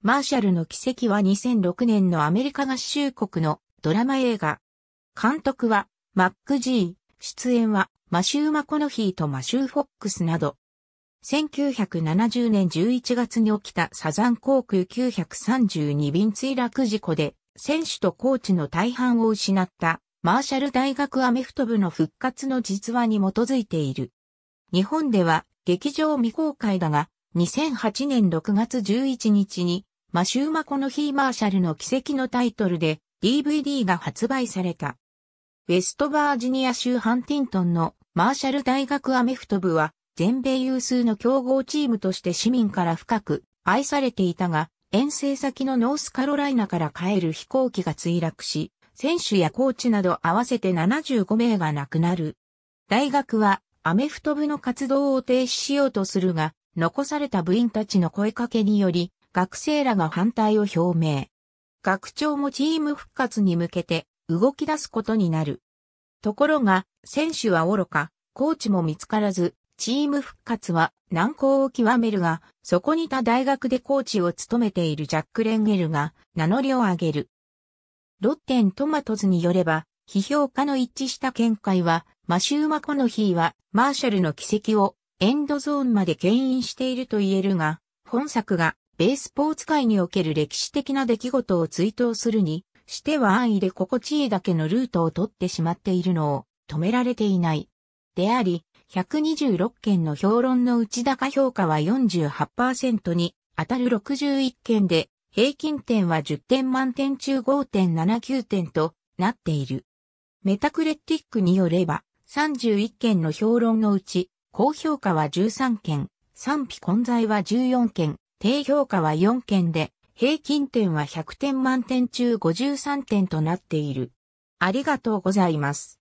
マーシャルの奇跡は2006年のアメリカ合衆国のドラマ映画。監督はマック・ジー、出演はマシュー・マコノヒーとマシュー・フォックスなど。1970年11月に起きたサザン航空932便墜落事故で、選手とコーチの大半を失ったマーシャル大学アメフト部の復活の実話に基づいている。日本では劇場未公開だが、2008年6月11日に、マシューマコのヒーマーシャルの奇跡のタイトルで DVD が発売された。ウェストバージニア州ハンティントンのマーシャル大学アメフト部は全米有数の競合チームとして市民から深く愛されていたが、遠征先のノースカロライナから帰る飛行機が墜落し、選手やコーチなど合わせて75名が亡くなる。大学はアメフト部の活動を停止しようとするが、残された部員たちの声かけにより、学生らが反対を表明。学長もチーム復活に向けて動き出すことになる。ところが、選手は愚か、コーチも見つからず、チーム復活は難航を極めるが、そこに他た大学でコーチを務めているジャック・レンゲルが名乗りを上げる。ロッテン・トマトズによれば、批評家の一致した見解は、マシューマコノヒーはマーシャルの奇跡をエンドゾーンまで牽引していると言えるが、本作がベースポーツ界における歴史的な出来事を追悼するに、しては安易で心地いいだけのルートを取ってしまっているのを止められていない。であり、126件の評論の内高評価は48%に当たる61件で、平均点は10点満点中5.79点となっている。メタクレティックによれば、31件の評論のうち高評価は13件、賛否混在は14件、低評価は4件で、平均点は100点満点中53点となっている。ありがとうございます。